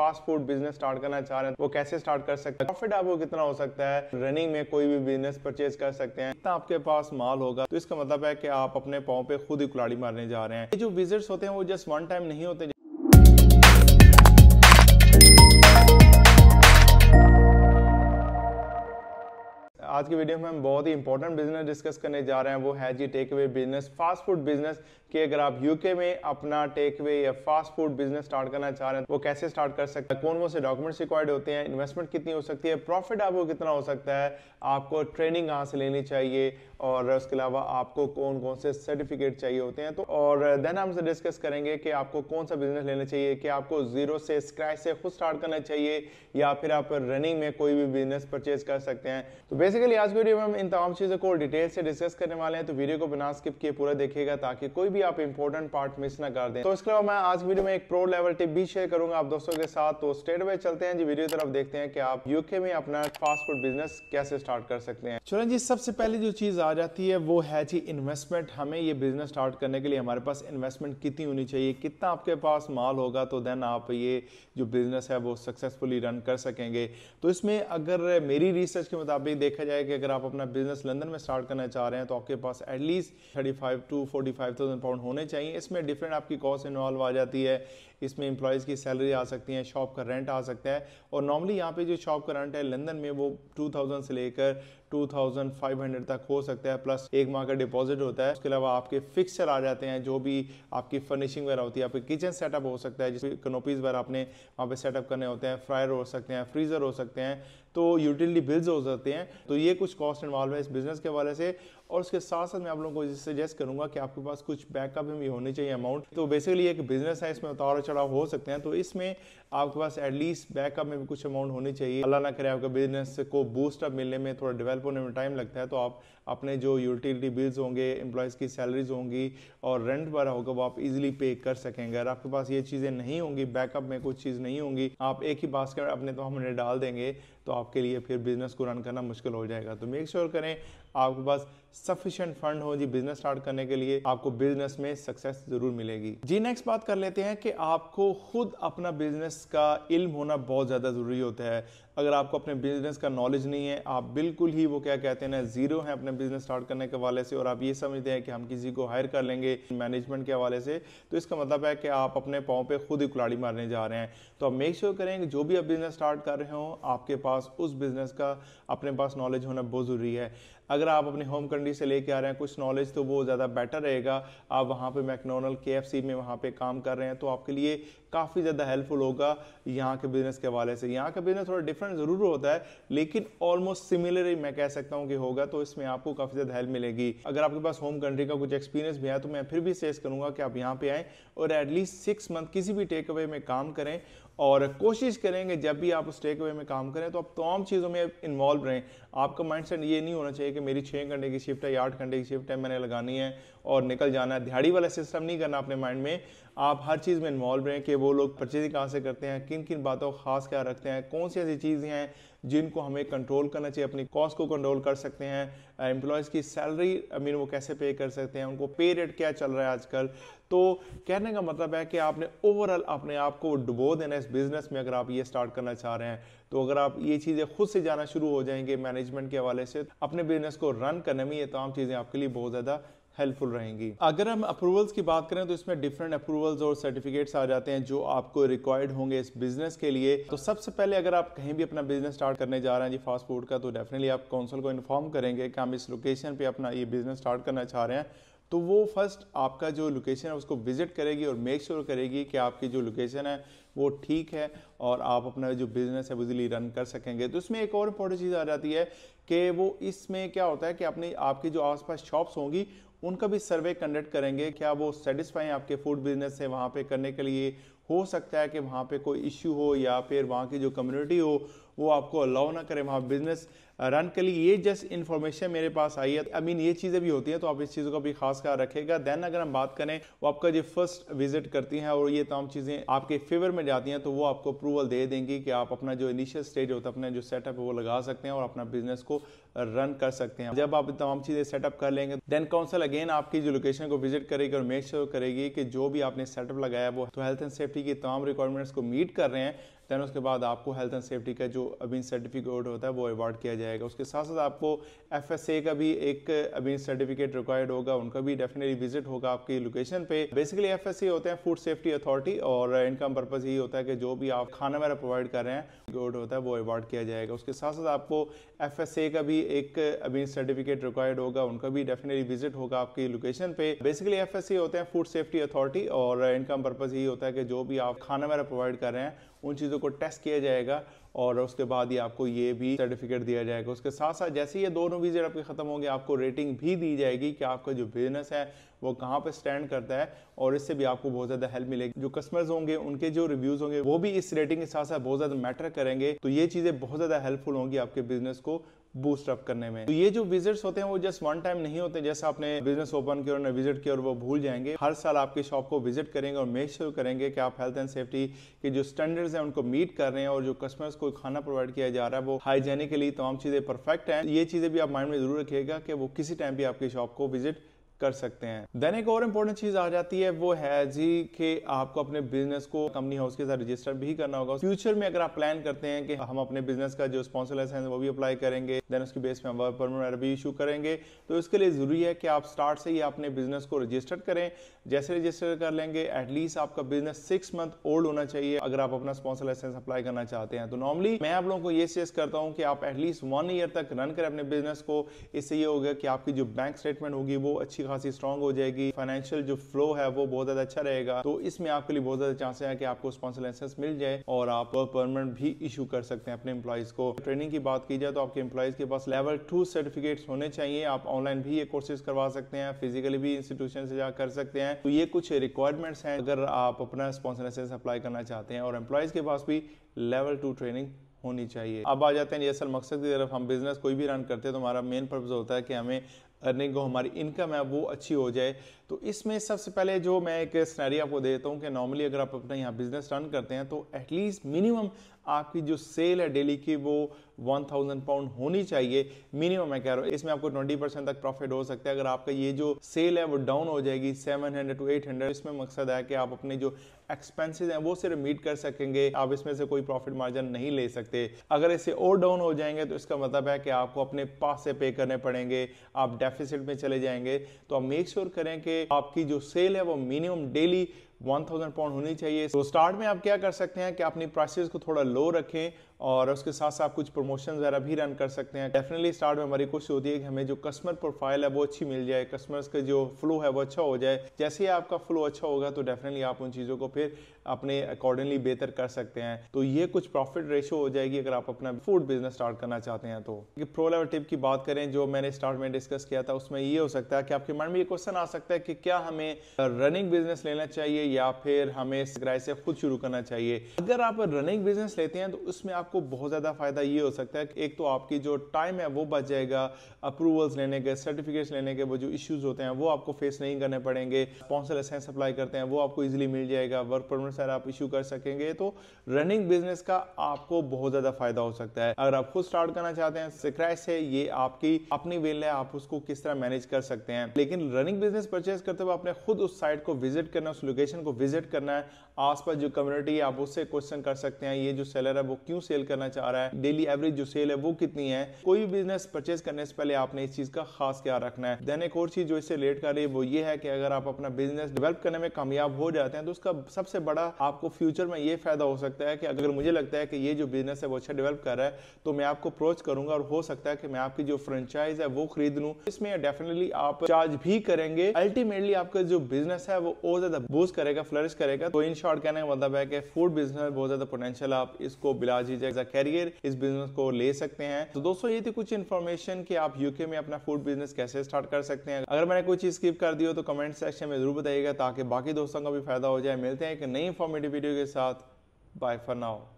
fast food business start करना चाह रहे हैं वो कैसे स्टार्ट कर सकते हैं प्रॉफिट आपको कितना हो सकता है रनिंग में कोई भी बिजनेस परचेज कर सकते हैं कितना आपके पास माल होगा तो इसका मतलब है कि आप अपने पाओ पे खुद ही कुलाड़ी मारने जा रहे हैं ये जो विजिट्स होते हैं वो जस्ट वन टाइम नहीं होते आज की वीडियो में हम बहुत ही इंपॉर्टेंट बिजनेस डिस्कस करने जा रहे हैं वो है जी takeaway business fast food business कि अगर आप यूके में अपना टेक वे या फास्ट फूड बिजनेस स्टार्ट करना चाह रहे हैं तो वो कैसे स्टार्ट कर सकते हैं कौन कौन से डॉक्यूमेंट्स रिक्वायर्ड होते हैं इन्वेस्टमेंट कितनी हो सकती है प्रॉफिट आपको कितना हो सकता है आपको ट्रेनिंग कहाँ से लेनी चाहिए और उसके अलावा आपको कौन कौन से सर्टिफिकेट चाहिए होते हैं तो और देन हम डिस्कस करेंगे कि आपको कौन सा बिजनेस लेना चाहिए कि आपको जीरो से स्क्रैच से खुद स्टार्ट करना चाहिए या फिर आप रनिंग में कोई भी बिजनेस परचेज कर सकते हैं तो बेसिकली आज की वीडियो में हम इन तमाम चीज़ों को डिटेल से डिस्कस करने वाले हैं तो वीडियो को बिना स्किप किए पूरा देखिएगा ताकि कोई भी आप इंपॉर्टेंट पार्ट मिस ना कर दें तो इसके अलावा मैं आज वीडियो में एक प्रो लेवल टिप भी शेयर करूंगा आप दोस्तों के साथ तो स्टेट वे चलते हैं जी वीडियो तरफ देखते हैं कि आप यूके में अपना फास्ट फूड बिजनेस कैसे स्टार्ट कर सकते हैं चलो जी सबसे पहले जो चीज आ जाती है वो है जी इन्वेस्टमेंट हमें ये बिजनेस स्टार्ट करने के लिए हमारे पास इन्वेस्टमेंट कितनी होनी चाहिए कितना आपके पास माल होगा तो देन आप ये जो बिजनेस है वो सक्सेसफुली रन कर सकेंगे तो इसमें अगर मेरी रिसर्च के मुताबिक देखा जाए कि अगर आप अपना बिजनेस लंदन में स्टार्ट करना चाह रहे हैं तो आपके पास at least thirty five to forty five thousand compound होने चाहिए इसमें डिफरेंट आपकी कॉस्ट इन्वॉल्व आ जाती है इसमें इंप्लॉयज़ की सैलरी आ सकती है शॉप का रेंट आ सकता है और नॉर्मली यहाँ पे जो शॉप का रेंट है लंदन में वो 2000 से लेकर 2500 तक हो सकता है प्लस एक माह का डिपॉजिट होता है उसके अलावा आपके फिक्सचर आ जाते हैं जो भी आपकी फर्निशिंग वगैरह होती है आपके किचन सेटअप हो सकता है जिसमें कनोपीज़ वगैरह आपने वहाँ पर सेटअप करने होते हैं फ्रायर हो सकते हैं फ्रीज़र हो सकते हैं तो यूटिलिटी बिल्स हो जाते हैं तो ये कुछ कॉस्ट इन्वॉल्व है इस बिज़नेस के हवाले से और उसके साथ साथ मैं आप लोगों को सजेस्ट करूंगा कि आपके पास कुछ बैकअप भी होने चाहिए अमाउंट तो बेसिकली एक बिज़नेस है इसमें उतार चढ़ाव हो सकते हैं तो इसमें आपके पास एटलीस्ट बैकअप में भी कुछ अमाउंट होने चाहिए अल्लाह ना करे आपके बिज़नेस को बूस्टअप मिलने में थोड़ा डेवलप होने में टाइम लगता है तो आप अपने जो यूटिलिटी बिल्स होंगे एम्प्लॉयज़ की सैलरीज होंगी और रेंट पर होगा वो आप इजिली पे कर सकेंगे अगर आपके पास ये चीज़ें नहीं होंगी बैकअप में कुछ चीज़ नहीं होंगी आप एक ही बास्केट अपने तो हमने डाल देंगे तो आप आपके लिए फिर बिजनेस को रन करना मुश्किल हो जाएगा तो मेक श्योर sure करें आपके पास सफिशियंट फंड हो जी बिजनेस स्टार्ट करने के लिए आपको बिजनेस में सक्सेस जरूर मिलेगी जी नेक्स्ट बात कर लेते हैं कि आपको खुद अपना बिजनेस का इल्म होना बहुत ज़्यादा ज़रूरी होता है अगर आपको अपने बिजनेस का नॉलेज नहीं है आप बिल्कुल ही वो क्या कहते हैं ना जीरो हैं अपने बिजनेस स्टार्ट करने के हवाले से और आप ये समझते हैं कि हम किसी को हायर कर लेंगे मैनेजमेंट के हवाले से तो इसका मतलब है कि आप अपने पाँव पे खुद ही कुलाड़ी मारने जा रहे हैं तो आप मेक श्योर करें कि जो भी आप बिज़नेस स्टार्ट कर रहे हो आपके पास उस बिज़नेस का अपने पास नॉलेज होना बहुत ज़रूरी है अगर आप अपने होम कंट्री से लेके आ रहे हैं कुछ नॉलेज तो वो ज़्यादा बेटर रहेगा आप वहाँ पर मैकडोनल्ड के में वहाँ पर काम कर रहे हैं तो आपके लिए काफ़ी ज़्यादा हेल्पफुल होगा यहाँ के बिज़नेस के हवाले से यहाँ का बिज़नेस थोड़ा डिफरेंट ज़रूर होता है लेकिन ऑलमोस्ट सिमिलर ही मैं कह सकता हूँ कि होगा तो इसमें आपको काफ़ी ज़्यादा हेल्प मिलेगी अगर आपके पास होम कंट्री का कुछ एक्सपीरियंस भी है तो मैं फिर भी सजेस्ट करूँगा कि आप यहाँ पर आएँ और एटलीस्ट सिक्स मंथ किसी भी टेक अवे में काम करें और कोशिश करेंगे जब भी आप उस टेक अवे में काम करें तो आप तमाम चीज़ों में इन्वॉल्व रहें आपका माइंडसेट ये नहीं होना चाहिए कि मेरी छः घंटे की शिफ्ट है या आठ घंटे की शिफ्ट है मैंने लगानी है और निकल जाना है दिहाड़ी वाला सिस्टम नहीं करना अपने माइंड में आप हर चीज़ में इन्वॉल्व रहें कि वो लोग परचेजिंग कहाँ से करते हैं किन किन बातों का खास ख्याल रखते हैं कौन सी ऐसी चीज़ें हैं जिनको हमें कंट्रोल करना चाहिए अपनी कॉस्ट को कंट्रोल कर सकते हैं एम्प्लॉयज़ की सैलरी आई मीन वो कैसे पे कर सकते हैं उनको पे रेट क्या चल रहा है आजकल तो कहने का मतलब है कि आपने ओवरऑल अपने आप को डुबो देना इस बिज़नेस में अगर आप ये स्टार्ट करना चाह रहे हैं तो अगर आप ये चीज़ें खुद से जाना शुरू हो जाएंगे मैनेजमेंट के हवाले से अपने बिजनेस को रन करने में ये तमाम चीज़ें आपके लिए बहुत ज़्यादा हेल्पफुल रहेंगी अगर हम अप्रूवल्स की बात करें तो इसमें डिफरेंट अप्रूवल्स और सर्टिफिकेट्स आ जाते हैं जो आपको रिक्वायर्ड होंगे इस बिजनेस के लिए तो सबसे पहले अगर आप कहीं भी अपना बिजनेस स्टार्ट करने जा रहे हैं जी फास्ट फूड का तो डेफिनेटली आप काउंसिल को इन्फॉर्म करेंगे कि हम इस लोकेशन पर अपना ये बिजनेस स्टार्ट करना चाह रहे हैं तो वो फर्स्ट आपका जो लोकेशन है उसको विजिट करेगी और मेक श्योर sure करेगी कि आपकी जो लोकेशन है वो ठीक है और आप अपना जो बिज़नेस है बिजली रन कर सकेंगे तो इसमें एक और इम्पोर्टेंट चीज़ आ जाती है कि वो इसमें क्या होता है कि अपनी आपकी जो आसपास शॉप्स होंगी उनका भी सर्वे कंडक्ट करेंगे क्या वो सेटिस्फाई आपके फूड बिजनेस से वहाँ पे करने के लिए हो सकता है कि वहाँ पे कोई इश्यू हो या फिर वहाँ की जो कम्युनिटी हो वो आपको अलाउ ना करें वहाँ बिजनेस रन के लिए ये जस्ट इन्फॉर्मेशन मेरे पास आई है आई I मीन mean, ये चीज़ें भी होती हैं तो आप इस चीज़ों का भी खास ख्याल रखेगा देन अगर हम बात करें वो आपका जो फर्स्ट विजिट करती हैं और ये तमाम चीज़ें आपके फेवर में जाती हैं तो वो आपको अप्रूवल दे देंगी कि आप अपना जो इनिशियल स्टेज होता है अपना जो सेटअप है वो लगा सकते हैं और अपना बिजनेस को रन कर सकते हैं जब आप तमाम चीज़ें सेटअप कर लेंगे देन काउंसिल अगेन आपकी जो लोकेशन को विजिट करेगी और मेक श्योर करेगी कि जो भी आपने सेटअप लगाया वो तो हेल्थ एंड सेफ्टी यूनिवर्सिटी की तमाम रिक्वायरमेंट्स को मीट कर रहे हैं दैन उसके बाद आपको हेल्थ एंड सेफ्टी का जो अभी सर्टिफिकेट होता है वो अवार्ड किया जाएगा उसके साथ साथ आपको एफ का भी एक अभी सर्टिफिकेट रिक्वायर्ड होगा उनका भी डेफिनेटली विजिट होगा आपकी लोकेशन पे बेसिकली एफ होते हैं फूड सेफ्टी अथॉरिटी और इनका पर्पज यही होता है कि जो भी आप खाना वगैरह प्रोवाइड कर रहे हैं गोड होता है वो अवार्ड किया जाएगा उसके साथ साथ आपको एफ का भी एक अभी सर्टिफिकेट रिक्वायर्ड होगा उनका भी डेफिनेटली विजिट होगा आपकी लोकेशन पे बेसिकली एफ होते हैं फूड सेफ्टी अथॉरिटी और इनका पर्पज यही होता है कि जो भी आप खाना वगैरह प्रोवाइड कर रहे हैं उन चीज़ों चीज़ों को टेस्ट किया जाएगा और उसके बाद ही आपको ये भी सर्टिफिकेट दिया जाएगा उसके साथ साथ जैसे ही ये दोनों वीज़े आपके ख़त्म होंगे आपको रेटिंग भी दी जाएगी कि आपका जो बिजनेस है वो कहाँ पे स्टैंड करता है और इससे भी आपको बहुत ज़्यादा हेल्प मिलेगी जो कस्टमर्स होंगे उनके जो रिव्यूज़ होंगे वो भी इस रेटिंग के साथ साथ बहुत ज़्यादा मैटर करेंगे तो ये चीज़ें बहुत ज़्यादा हेल्पफुल होंगी आपके बिजनेस को बूस्ट अप करने में तो ये जो विजिट्स होते हैं वो जस्ट वन टाइम नहीं होते जैसे आपने बिजनेस ओपन किया और विजिट किया और वो भूल जाएंगे हर साल आपकी शॉप को विजिट करेंगे और मेक श्योर करेंगे कि आप हेल्थ एंड सेफ्टी के जो स्टैंडर्ड्स हैं उनको मीट कर रहे हैं और जो कस्टमर्स को खाना प्रोवाइड किया जा रहा है वो हाइजेनिकली तमाम चीज़ें परफेक्ट हैं तो ये चीज़ें भी आप माइंड में जरूर रखिएगा कि वो किसी टाइम भी आपकी शॉप को विजिट कर सकते हैं देन एक और इम्पोर्टेंट चीज आ जाती है वो है जी कि आपको अपने बिजनेस को कंपनी हाउस के साथ रजिस्टर भी करना होगा फ्यूचर में अगर आप प्लान करते हैं कि हम अपने बिजनेस का जो स्पॉन्सर लाइसेंस वो भी अप्लाई करेंगे देन उसके बेस में हम वर्क परमिट भी इशू करेंगे तो इसके लिए जरूरी है कि आप स्टार्ट से ही अपने बिजनेस को रजिस्टर करें जैसे रजिस्टर कर लेंगे एटलीस्ट आपका बिजनेस सिक्स मंथ ओल्ड होना चाहिए अगर आप अपना स्पॉन्सर लाइसेंस अप्लाई करना चाहते हैं तो नॉर्मली मैं आप लोगों को ये सजेस्ट करता हूँ कि आप एटलीस्ट वन ईयर तक रन करें अपने बिजनेस को इससे ये होगा कि आपकी जो बैंक स्टेटमेंट होगी वो अच्छी अच्छी खासी स्ट्रांग हो जाएगी फाइनेंशियल जो फ्लो है वो बहुत ज्यादा अच्छा रहेगा तो इसमें आपके लिए बहुत ज्यादा चांसेस है कि आपको स्पॉन्सर लाइसेंस मिल जाए और आप परमानेंट भी इशू कर सकते हैं अपने एम्प्लॉयज को ट्रेनिंग की बात की जाए तो आपके एम्प्लॉयज के पास लेवल टू सर्टिफिकेट होने चाहिए आप ऑनलाइन भी ये कोर्सेज करवा सकते हैं फिजिकली भी इंस्टीट्यूशन से जा कर सकते हैं तो ये कुछ रिक्वायरमेंट्स हैं अगर आप अपना स्पॉन्सर लाइसेंस अप्लाई करना चाहते हैं और एम्प्लॉयज के पास भी लेवल टू ट्रेनिंग होनी चाहिए अब आ जाते हैं ये असल मकसद की तरफ हम बिजनेस कोई भी रन करते हैं तो हमारा मेन पर्पज होता है कि हमें अर्निंग हो हमारी इनकम है वो अच्छी हो जाए तो इसमें सबसे पहले जो मैं एक स्नैरी आपको देता हूँ कि नॉर्मली अगर आप अपना यहाँ बिजनेस रन करते हैं तो एटलीस्ट मिनिमम आपकी जो सेल है डेली की वो 1000 पाउंड होनी चाहिए मिनिमम मैं कह रहा हूँ इसमें आपको 20 परसेंट तक प्रॉफिट हो सकता है अगर आपका ये जो सेल है वो डाउन हो जाएगी 700 टू 800 इसमें मकसद है कि आप अपने जो एक्सपेंसेस हैं वो सिर्फ मीट कर सकेंगे आप इसमें से कोई प्रॉफिट मार्जिन नहीं ले सकते अगर इससे और डाउन हो जाएंगे तो इसका मतलब है कि आपको अपने पास से पे करने पड़ेंगे आप डेफिसिट में चले जाएंगे तो आप मेक श्योर sure करें कि आपकी जो सेल है वो मिनिमम डेली 1000 पाउंड होनी चाहिए तो स्टार्ट में आप क्या कर सकते हैं कि अपनी प्राइसेस को थोड़ा लो रखें और उसके साथ साथ कुछ प्रमोशन वगैरह भी रन कर सकते हैं डेफिनेटली स्टार्ट में हमारी कोशिश होती है कि हमें जो कस्टमर प्रोफाइल है वो अच्छी मिल जाए कस्टमर्स का जो फ्लो है वो अच्छा हो जाए जैसे ही आपका फ्लो अच्छा होगा तो डेफिनेटली आप उन चीज़ों को फिर अपने अकॉर्डिंगली बेहतर कर सकते हैं तो ये कुछ प्रॉफिट रेशो हो जाएगी अगर आप अपना फूड बिजनेस स्टार्ट करना चाहते हैं तो प्रो लेवल टिप की बात करें जो मैंने स्टार्ट में डिस्कस किया था उसमें ये हो सकता है कि आपके मन में ये क्वेश्चन आ सकता है कि क्या हमें रनिंग बिजनेस लेना चाहिए या फिर हमें किराए से खुद शुरू करना चाहिए अगर आप रनिंग बिजनेस लेते हैं तो उसमें आपको बहुत ज़्यादा फायदा ये हो सकता है कि एक तो आपकी जो टाइम है वो बच जाएगा अप्रूवल्स लेने के सर्टिफिकेट्स लेने के वो जो इश्यूज होते हैं वो आपको फेस नहीं करने पड़ेंगे स्पॉन्सर लाइसेंस अप्लाई करते हैं वो आपको ईजिली मिल जाएगा वर्क परमिट सर आप इशू कर सकेंगे तो रनिंग बिजनेस का आपको बहुत ज़्यादा फायदा हो सकता है अगर आप खुद स्टार्ट करना चाहते हैं स्क्रैच से ये आपकी अपनी वेल है आप उसको किस तरह मैनेज कर सकते हैं लेकिन रनिंग बिजनेस परचेज करते हुए आपने खुद उस साइट को विजिट करना उस लोकेशन लोकेशन को विजिट करना है आसपास जो कम्युनिटी है आप उससे क्वेश्चन कर सकते हैं ये जो सेलर है वो क्यों सेल करना चाह रहा है डेली एवरेज जो सेल है वो कितनी है कोई भी बिजनेस परचेज करने से पहले आपने इस चीज का खास ख्याल रखना है देन एक और चीज जो इससे रिलेट कर रही है वो ये है कि अगर आप अपना बिजनेस डेवलप करने में कामयाब हो जाते हैं तो उसका सबसे बड़ा आपको फ्यूचर में ये फायदा हो सकता है कि अगर मुझे लगता है कि ये जो बिजनेस है वो अच्छा डेवलप कर रहा है तो मैं आपको अप्रोच करूंगा और हो सकता है कि मैं आपकी जो फ्रेंचाइज है वो खरीद लू इसमें डेफिनेटली आप चार्ज भी करेंगे अल्टीमेटली आपका जो बिजनेस है वो और ज्यादा बूस्ट करेगा फ्लरिश करेगा तो इन शॉर्ट कहने का मतलब है कि फूड बिजनेस में बहुत ज्यादा पोटेंशियल आप इसको बिला एज अ कैरियर इस बिजनेस को ले सकते हैं तो दोस्तों ये थी कुछ इन्फॉर्मेशन की आप यूके में अपना फूड बिजनेस कैसे स्टार्ट कर सकते हैं अगर मैंने कोई चीज स्किप कर दी हो तो कमेंट सेक्शन में जरूर बताइएगा ताकि बाकी दोस्तों का भी फायदा हो जाए मिलते हैं एक नई इन्फॉर्मेटिव वीडियो के साथ बाय फॉर नाउ